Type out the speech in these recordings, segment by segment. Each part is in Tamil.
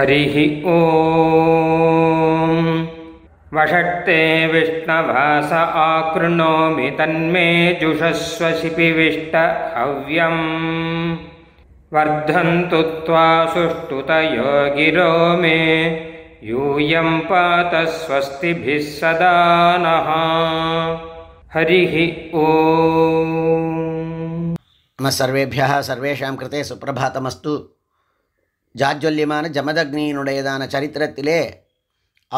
हरिः ओ वषक्ते विष्णवास आकृणोमि शिपिविष्ट हव्यम् वर्धन्तु त्वा सुष्टुतयो गिरोमे यूयम् स्वस्तिभिः सदा नः हरिः ओ नमः सर्वेभ्यः सर्वेषां कृते सुप्रभातमस्तु ஜாஜ்வல்யமான ஜமதக்னியினுடையதான சரித்திரத்திலே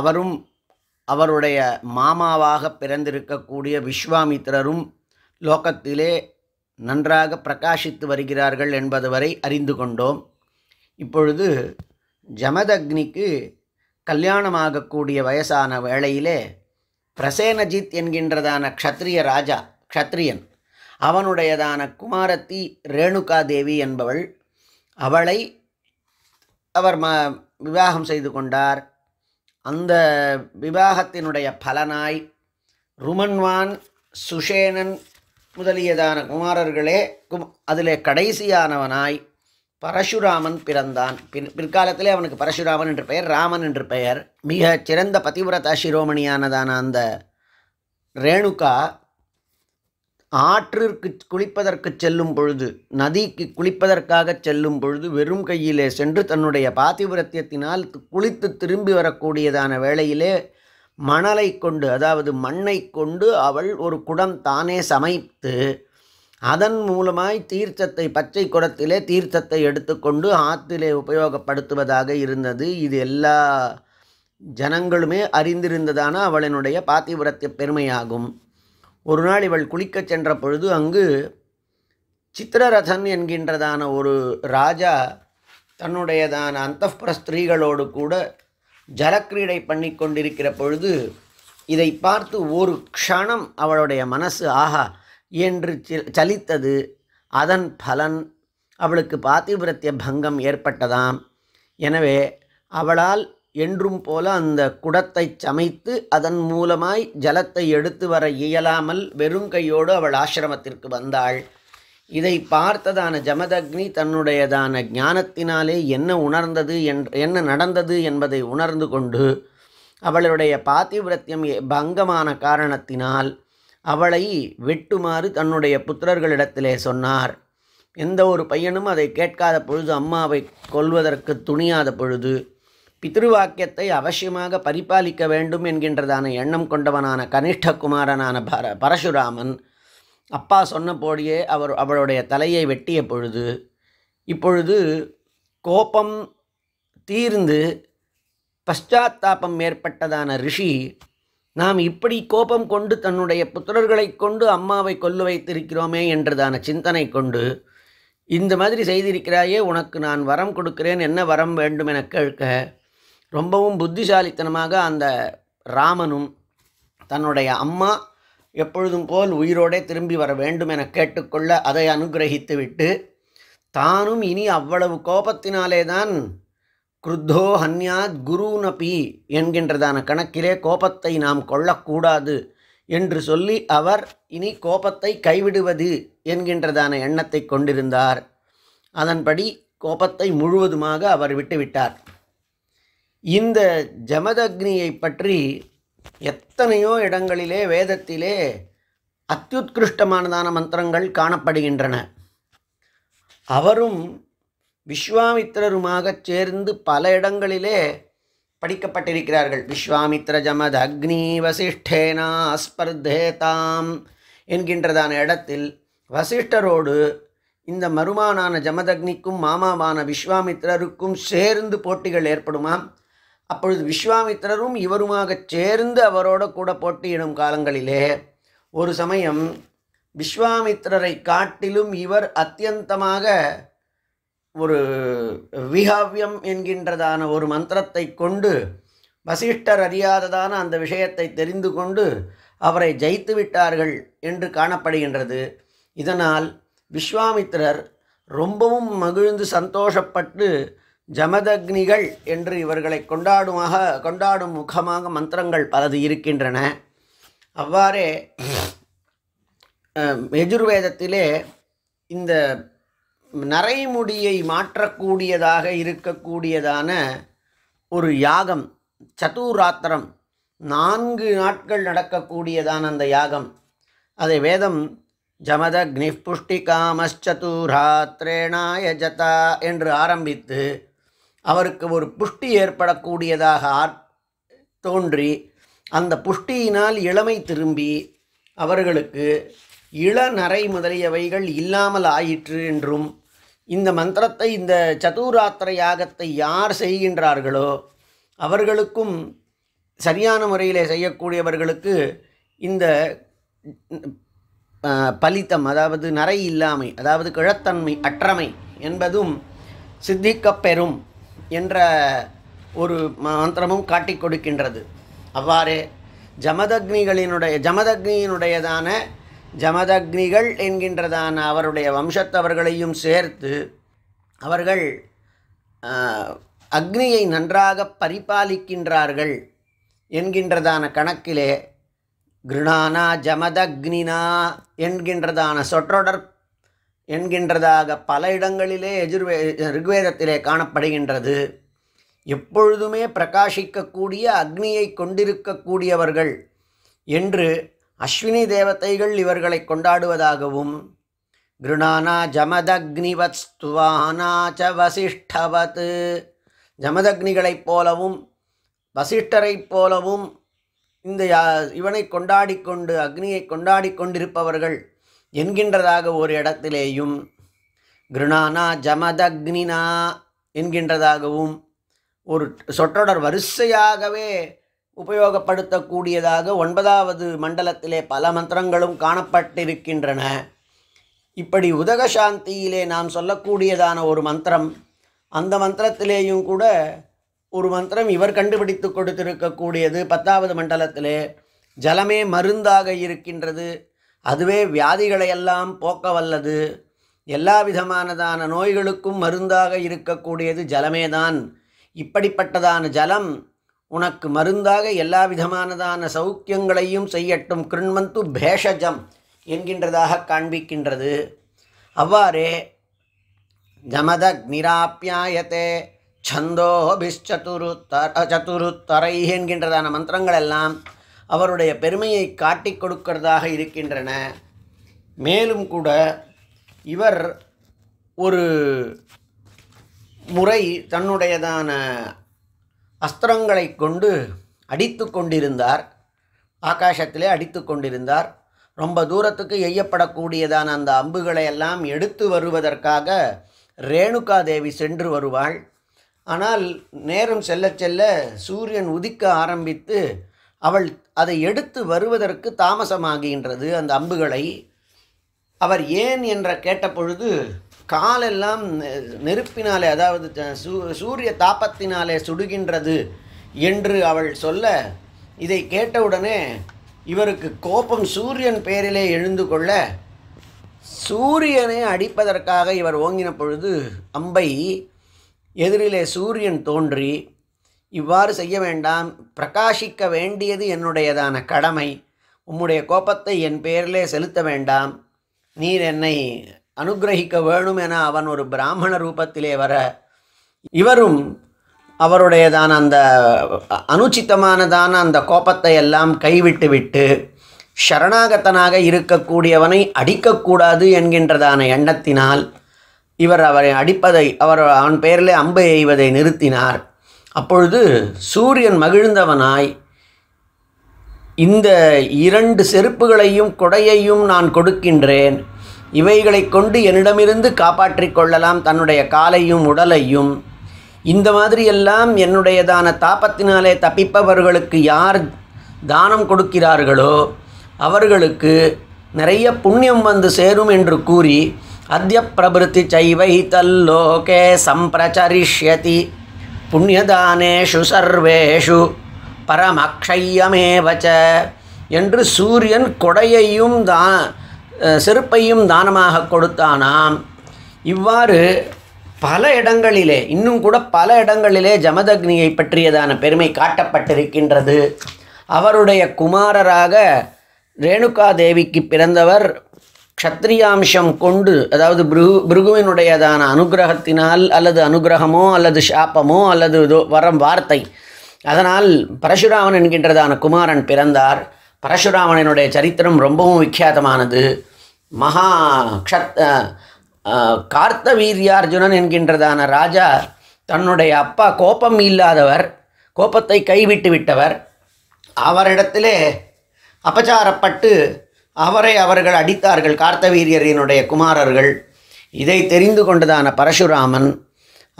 அவரும் அவருடைய மாமாவாக பிறந்திருக்கக்கூடிய விஸ்வாமித்திரரும் லோகத்திலே நன்றாக பிரகாசித்து வருகிறார்கள் என்பது வரை அறிந்து கொண்டோம் இப்பொழுது ஜமதக்னிக்கு கல்யாணமாகக்கூடிய வயசான வேளையிலே பிரசேனஜித் என்கின்றதான க்ஷத்ரிய ராஜா க்ஷத்ரியன் அவனுடையதான குமாரத்தி ரேணுகா தேவி என்பவள் அவளை அவர் ம விவாகம் செய்து கொண்டார் அந்த விவாகத்தினுடைய பலனாய் ருமன்வான் சுஷேனன் முதலியதான குமாரர்களே கும் அதிலே கடைசியானவனாய் பரசுராமன் பிறந்தான் பின் பிற்காலத்திலே அவனுக்கு பரசுராமன் என்று பெயர் ராமன் என்று பெயர் மிகச் சிறந்த பதிவிரதா சிரோமணியானதான அந்த ரேணுகா ஆற்றிற்கு குளிப்பதற்கு செல்லும் பொழுது நதிக்கு குளிப்பதற்காக செல்லும் பொழுது வெறும் கையிலே சென்று தன்னுடைய பாத்திவிரத்தியத்தினால் குளித்து திரும்பி வரக்கூடியதான வேளையிலே மணலை கொண்டு அதாவது மண்ணை கொண்டு அவள் ஒரு குடம் தானே சமைத்து அதன் மூலமாய் தீர்த்தத்தை பச்சை குடத்திலே தீர்த்தத்தை எடுத்துக்கொண்டு ஆற்றிலே உபயோகப்படுத்துவதாக இருந்தது இது எல்லா ஜனங்களுமே அறிந்திருந்ததான அவளினுடைய பாத்திபுரத்திய பெருமையாகும் ஒரு நாள் இவள் குளிக்கச் சென்ற பொழுது அங்கு சித்திரரதன் என்கின்றதான ஒரு ராஜா தன்னுடையதான அந்தப்புற ஸ்திரீகளோடு கூட ஜலக்கிரீடை பண்ணி கொண்டிருக்கிற பொழுது இதை பார்த்து ஒரு க்ஷணம் அவளுடைய மனசு ஆஹா என்று சலித்தது அதன் பலன் அவளுக்கு பாத்திபுரத்திய பங்கம் ஏற்பட்டதாம் எனவே அவளால் என்றும் போல அந்த குடத்தை சமைத்து அதன் மூலமாய் ஜலத்தை எடுத்து வர இயலாமல் வெறுங்கையோடு அவள் ஆசிரமத்திற்கு வந்தாள் இதை பார்த்ததான ஜமதக்னி தன்னுடையதான ஞானத்தினாலே என்ன உணர்ந்தது என் என்ன நடந்தது என்பதை உணர்ந்து கொண்டு அவளுடைய பாத்திவிரத்தியம் பங்கமான காரணத்தினால் அவளை வெட்டுமாறு தன்னுடைய புத்திரர்களிடத்திலே சொன்னார் எந்த ஒரு பையனும் அதை கேட்காத பொழுது அம்மாவை கொல்வதற்கு துணியாத பொழுது பித்ருவாக்கியத்தை அவசியமாக பரிபாலிக்க வேண்டும் என்கின்றதான எண்ணம் கொண்டவனான கனிஷ்ட குமாரனான பர பரசுராமன் அப்பா சொன்னபோடியே அவர் அவளுடைய தலையை வெட்டிய பொழுது இப்பொழுது கோபம் தீர்ந்து பஷாத்தாபம் ஏற்பட்டதான ரிஷி நாம் இப்படி கோபம் கொண்டு தன்னுடைய புத்திரர்களை கொண்டு அம்மாவை கொல்லு வைத்திருக்கிறோமே என்றதான சிந்தனை கொண்டு இந்த மாதிரி செய்திருக்கிறாயே உனக்கு நான் வரம் கொடுக்கிறேன் என்ன வரம் வேண்டும் என கேட்க ரொம்பவும் புத்திசாலித்தனமாக அந்த ராமனும் தன்னுடைய அம்மா எப்பொழுதும் போல் உயிரோடே திரும்பி வர வேண்டும் என கேட்டுக்கொள்ள அதை அனுகிரகித்து விட்டு தானும் இனி அவ்வளவு கோபத்தினாலே தான் குருத்தோ ஹன்யாத் குருநபி என்கின்றதான கணக்கிலே கோபத்தை நாம் கொள்ளக்கூடாது என்று சொல்லி அவர் இனி கோபத்தை கைவிடுவது என்கின்றதான எண்ணத்தை கொண்டிருந்தார் அதன்படி கோபத்தை முழுவதுமாக அவர் விட்டுவிட்டார் இந்த ஜமதக்னியை பற்றி எத்தனையோ இடங்களிலே வேதத்திலே அத்தியுத்கிருஷ்டமானதான மந்திரங்கள் காணப்படுகின்றன அவரும் விஸ்வாமித்திரருமாக சேர்ந்து பல இடங்களிலே படிக்கப்பட்டிருக்கிறார்கள் விஸ்வாமித்ர ஜமத அக்னி வசிஷ்டேனா அஸ்பர்தேதாம் என்கின்றதான இடத்தில் வசிஷ்டரோடு இந்த மருமானான ஜமதக்னிக்கும் மாமாவான விஸ்வாமித்ரருக்கும் சேர்ந்து போட்டிகள் ஏற்படுமாம் அப்பொழுது விஸ்வாமித்திரரும் இவருமாகச் சேர்ந்து அவரோட கூட போட்டியிடும் காலங்களிலே ஒரு சமயம் விஸ்வாமித்திரரை காட்டிலும் இவர் அத்தியந்தமாக ஒரு விஹாவியம் என்கின்றதான ஒரு மந்திரத்தை கொண்டு வசிஷ்டர் அறியாததான அந்த விஷயத்தை தெரிந்து கொண்டு அவரை ஜெயித்து விட்டார்கள் என்று காணப்படுகின்றது இதனால் விஸ்வாமித்திரர் ரொம்பவும் மகிழ்ந்து சந்தோஷப்பட்டு ஜமதக்னிகள் என்று இவர்களை கொண்டாடுமாக கொண்டாடும் முகமாக மந்திரங்கள் பலது இருக்கின்றன அவ்வாறே எஜுர்வேதத்திலே இந்த நரைமுடியை மாற்றக்கூடியதாக இருக்கக்கூடியதான ஒரு யாகம் சதுராத்திரம் நான்கு நாட்கள் நடக்கக்கூடியதான அந்த யாகம் அதை வேதம் ஜமதக்னி புஷ்டிகாமச்சதுராத்திரேணாய ஜதா என்று ஆரம்பித்து அவருக்கு ஒரு புஷ்டி ஏற்படக்கூடியதாக தோன்றி அந்த புஷ்டியினால் இளமை திரும்பி அவர்களுக்கு இளநரை முதலியவைகள் இல்லாமல் ஆயிற்று என்றும் இந்த மந்திரத்தை இந்த சதுராத்திர யாகத்தை யார் செய்கின்றார்களோ அவர்களுக்கும் சரியான முறையில் செய்யக்கூடியவர்களுக்கு இந்த பலித்தம் அதாவது நரை இல்லாமை அதாவது கிழத்தன்மை அற்றமை என்பதும் சித்திக்கப்பெறும் என்ற ஒரு மந்திரமும் காட்டிக் கொடுக்கின்றது அவ்வாறே ஜமதக்னிகளினுடைய ஜமதக்னியினுடையதான ஜமதக்னிகள் என்கின்றதான அவருடைய வம்சத்தவர்களையும் சேர்த்து அவர்கள் அக்னியை நன்றாக பரிபாலிக்கின்றார்கள் என்கின்றதான கணக்கிலே கிருணானா ஜமதக்னினா என்கின்றதான சொற்றொடர் என்கின்றதாக பல இடங்களிலே எஜுர்வே ரிக்வேதத்திலே காணப்படுகின்றது எப்பொழுதுமே பிரகாசிக்கக்கூடிய அக்னியை கொண்டிருக்கக்கூடியவர்கள் என்று அஸ்வினி தேவதைகள் இவர்களை கொண்டாடுவதாகவும் கிருணானா ஜமதக்னிவத் ஸ்துவானாச்ச வசிஷ்டவத் ஜமதக்னிகளைப் போலவும் வசிஷ்டரைப் போலவும் இந்த இவனை கொண்டாடி கொண்டு அக்னியை கொண்டாடி கொண்டிருப்பவர்கள் என்கின்றதாக ஒரு இடத்திலேயும் கிருணானா ஜமதக்னினா என்கின்றதாகவும் ஒரு சொற்றொடர் வரிசையாகவே உபயோகப்படுத்தக்கூடியதாக ஒன்பதாவது மண்டலத்திலே பல மந்திரங்களும் காணப்பட்டிருக்கின்றன இப்படி உதகசாந்தியிலே நாம் சொல்லக்கூடியதான ஒரு மந்திரம் அந்த மந்திரத்திலேயும் கூட ஒரு மந்திரம் இவர் கண்டுபிடித்து கொடுத்திருக்கக்கூடியது பத்தாவது மண்டலத்திலே ஜலமே மருந்தாக இருக்கின்றது அதுவே வியாதிகளையெல்லாம் போக்க வல்லது எல்லா விதமானதான நோய்களுக்கும் மருந்தாக இருக்கக்கூடியது ஜலமேதான் இப்படிப்பட்டதான ஜலம் உனக்கு மருந்தாக எல்லா விதமானதான சௌக்கியங்களையும் செய்யட்டும் கிருண்மந்து பேஷஜம் என்கின்றதாக காண்பிக்கின்றது அவ்வாறே ஜமதக் நிராப்பியாயத்தே சந்தோபிஷ் சதுருத்தரை என்கின்றதான மந்திரங்கள் எல்லாம் அவருடைய பெருமையை காட்டிக் கொடுக்கிறதாக இருக்கின்றன மேலும் கூட இவர் ஒரு முறை தன்னுடையதான அஸ்திரங்களை கொண்டு அடித்து கொண்டிருந்தார் ஆகாசத்திலே அடித்து கொண்டிருந்தார் ரொம்ப தூரத்துக்கு எய்யப்படக்கூடியதான அந்த அம்புகளை எல்லாம் எடுத்து வருவதற்காக ரேணுகா தேவி சென்று வருவாள் ஆனால் நேரம் செல்ல செல்ல சூரியன் உதிக்க ஆரம்பித்து அவள் அதை எடுத்து வருவதற்கு தாமசமாகின்றது அந்த அம்புகளை அவர் ஏன் என்ற கேட்ட பொழுது காலெல்லாம் நெருப்பினாலே அதாவது சூ சூரிய தாப்பத்தினாலே சுடுகின்றது என்று அவள் சொல்ல இதை கேட்டவுடனே இவருக்கு கோபம் சூரியன் பேரிலே எழுந்து கொள்ள சூரியனை அடிப்பதற்காக இவர் ஓங்கின பொழுது அம்பை எதிரிலே சூரியன் தோன்றி இவ்வாறு செய்ய வேண்டாம் பிரகாசிக்க வேண்டியது என்னுடையதான கடமை உம்முடைய கோபத்தை என் பேரிலே செலுத்த வேண்டாம் நீர் என்னை அனுகிரகிக்க வேணும் என அவன் ஒரு பிராமண ரூபத்திலே வர இவரும் அவருடையதான அந்த அனுச்சித்தமானதான அந்த கோபத்தை எல்லாம் கைவிட்டு விட்டு ஷரணாகத்தனாக இருக்கக்கூடியவனை அடிக்கக்கூடாது என்கின்றதான எண்ணத்தினால் இவர் அவரை அடிப்பதை அவர் அவன் பெயரிலே அம்பு எய்வதை நிறுத்தினார் அப்பொழுது சூரியன் மகிழ்ந்தவனாய் இந்த இரண்டு செருப்புகளையும் கொடையையும் நான் கொடுக்கின்றேன் இவைகளை கொண்டு என்னிடமிருந்து காப்பாற்றிக் கொள்ளலாம் தன்னுடைய காலையும் உடலையும் இந்த மாதிரியெல்லாம் என்னுடையதான தாபத்தினாலே தப்பிப்பவர்களுக்கு யார் தானம் கொடுக்கிறார்களோ அவர்களுக்கு நிறைய புண்ணியம் வந்து சேரும் என்று கூறி அத்திய பிரபுத்தி சைவை தல்லோகே சம்பிரச்சரிஷ்யதி புண்ணியதானேஷு சர்வேஷு பரமக்ஷயமேவச்ச என்று சூரியன் கொடையையும் தான் செருப்பையும் தானமாக கொடுத்தானாம் இவ்வாறு பல இடங்களிலே இன்னும் கூட பல இடங்களிலே ஜமதக்னியை பற்றியதான பெருமை காட்டப்பட்டிருக்கின்றது அவருடைய குமாரராக ரேணுகாதேவிக்கு பிறந்தவர் க்ஷத்ரியாம்சம் கொண்டு அதாவது பிருகு பிருகுவினுடையதான அனுகிரகத்தினால் அல்லது அனுகிரகமோ அல்லது சாப்பமோ அல்லது வரம் வார்த்தை அதனால் பரசுராமன் என்கின்றதான குமாரன் பிறந்தார் பரசுராமனினுடைய சரித்திரம் ரொம்பவும் விக்கியாதமானது மகா க்ஷத் கார்த்த வீரியார்ஜுனன் என்கின்றதான ராஜா தன்னுடைய அப்பா கோபம் இல்லாதவர் கோபத்தை கைவிட்டு விட்டவர் அவரிடத்திலே அபச்சாரப்பட்டு அவரை அவர்கள் அடித்தார்கள் கார்த்தவீரியரினுடைய குமாரர்கள் இதை தெரிந்து கொண்டதான பரசுராமன்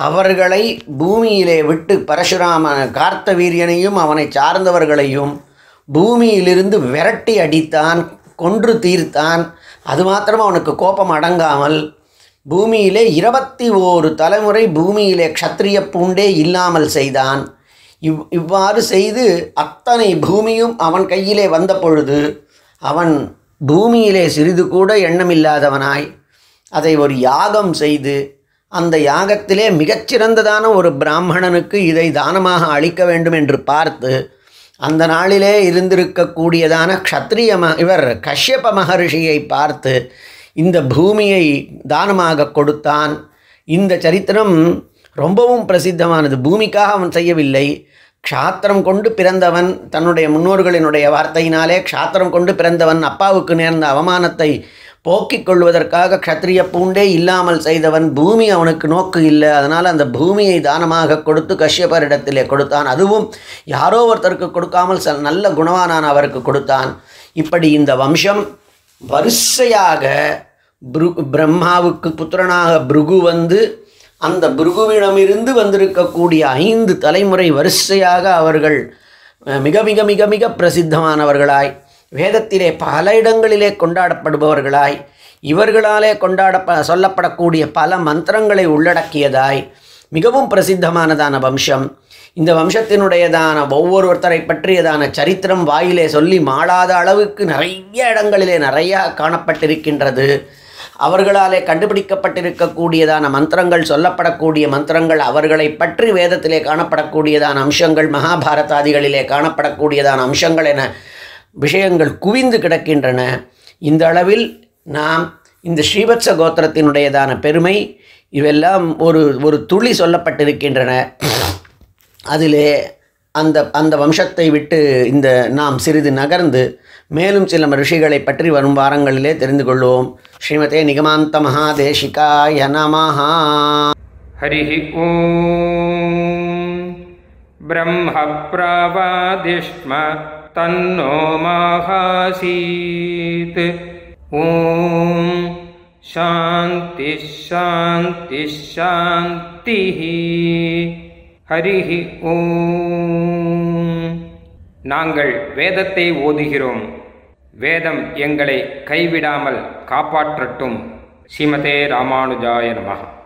அவர்களை பூமியிலே விட்டு பரசுராம கார்த்தவீரியனையும் அவனை சார்ந்தவர்களையும் பூமியிலிருந்து விரட்டி அடித்தான் கொன்று தீர்த்தான் அது மாத்திரம் அவனுக்கு கோபம் அடங்காமல் பூமியிலே இருபத்தி ஓரு தலைமுறை பூமியிலே க்ஷத்ரிய பூண்டே இல்லாமல் செய்தான் இவ் இவ்வாறு செய்து அத்தனை பூமியும் அவன் கையிலே வந்த பொழுது அவன் பூமியிலே சிறிது கூட எண்ணமில்லாதவனாய் அதை ஒரு யாகம் செய்து அந்த யாகத்திலே மிகச்சிறந்ததான ஒரு பிராமணனுக்கு இதை தானமாக அளிக்க வேண்டும் என்று பார்த்து அந்த நாளிலே இருந்திருக்கக்கூடியதான க்ஷத்ரிய ம இவர் கஷ்யப மகர்ஷியை பார்த்து இந்த பூமியை தானமாக கொடுத்தான் இந்த சரித்திரம் ரொம்பவும் பிரசித்தமானது பூமிக்காக அவன் செய்யவில்லை க்ஷாத்திரம் கொண்டு பிறந்தவன் தன்னுடைய முன்னோர்களினுடைய வார்த்தையினாலே க்ஷாத்திரம் கொண்டு பிறந்தவன் அப்பாவுக்கு நேர்ந்த அவமானத்தை போக்கிக் கொள்வதற்காக க்ஷத்ரிய பூண்டே இல்லாமல் செய்தவன் பூமி அவனுக்கு நோக்கு இல்லை அதனால் அந்த பூமியை தானமாக கொடுத்து கஷ்யபரிடத்திலே கொடுத்தான் அதுவும் யாரோ ஒருத்தருக்கு கொடுக்காமல் ச நல்ல குணவானான் அவருக்கு கொடுத்தான் இப்படி இந்த வம்சம் வரிசையாக பிரம்மாவுக்கு புத்திரனாக புருகு வந்து அந்த பிருகுவிடமிருந்து வந்திருக்கக்கூடிய ஐந்து தலைமுறை வரிசையாக அவர்கள் மிக மிக மிக மிக பிரசித்தமானவர்களாய் வேதத்திலே பல இடங்களிலே கொண்டாடப்படுபவர்களாய் இவர்களாலே கொண்டாடப்ப சொல்லப்படக்கூடிய பல மந்திரங்களை உள்ளடக்கியதாய் மிகவும் பிரசித்தமானதான வம்சம் இந்த வம்சத்தினுடையதான ஒவ்வொருத்தரை பற்றியதான சரித்திரம் வாயிலே சொல்லி மாளாத அளவுக்கு நிறைய இடங்களிலே நிறையா காணப்பட்டிருக்கின்றது அவர்களாலே கண்டுபிடிக்கப்பட்டிருக்கக்கூடியதான மந்திரங்கள் சொல்லப்படக்கூடிய மந்திரங்கள் அவர்களை பற்றி வேதத்திலே காணப்படக்கூடியதான அம்சங்கள் மகாபாரதாதிகளிலே காணப்படக்கூடியதான அம்சங்கள் என விஷயங்கள் குவிந்து கிடக்கின்றன இந்த அளவில் நாம் இந்த ஸ்ரீவத்ச கோத்திரத்தினுடையதான பெருமை இவெல்லாம் ஒரு ஒரு துளி சொல்லப்பட்டிருக்கின்றன அதிலே அந்த அந்த வம்சத்தை விட்டு இந்த நாம் சிறிது நகர்ந்து மேலும் சில ரிஷிகளை பற்றி வரும் வாரங்களிலே தெரிந்து கொள்வோம் ஸ்ரீமதே நிகமாந்த மகாதேஷிகாய நமஹா ஹரி ஓம் பிரம்ம தன்னோ மகாசீத் ஓம் சாந்தி ஷாந்தி ஷாந்தி ஹரிஹி ஓம் நாங்கள் வேதத்தை ஓதுகிறோம் வேதம் எங்களை கைவிடாமல் காப்பாற்றட்டும் ஸ்ரீமதே ராமானுஜாய நமகா